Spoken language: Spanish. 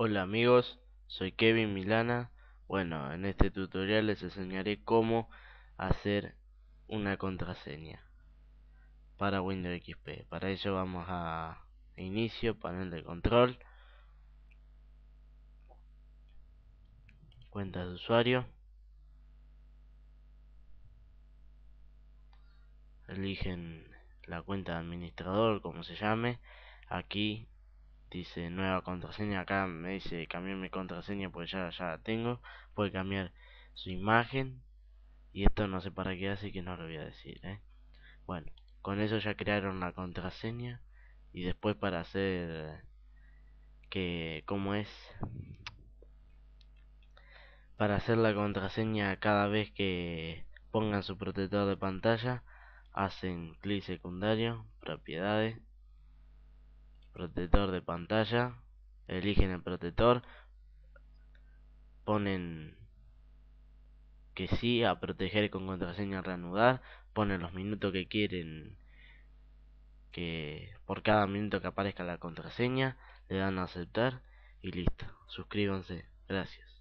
Hola amigos, soy Kevin Milana. Bueno, en este tutorial les enseñaré cómo hacer una contraseña para Windows XP. Para ello vamos a inicio, panel de control, cuenta de usuario. Eligen la cuenta de administrador, como se llame. Aquí dice nueva contraseña acá me dice cambiar mi contraseña pues ya, ya la tengo puede cambiar su imagen y esto no sé para qué así que no lo voy a decir ¿eh? bueno con eso ya crearon la contraseña y después para hacer que como es para hacer la contraseña cada vez que pongan su protector de pantalla hacen clic secundario propiedades protector de pantalla, eligen el protector, ponen que sí a proteger con contraseña reanudar, ponen los minutos que quieren que por cada minuto que aparezca la contraseña, le dan a aceptar y listo. Suscríbanse. Gracias.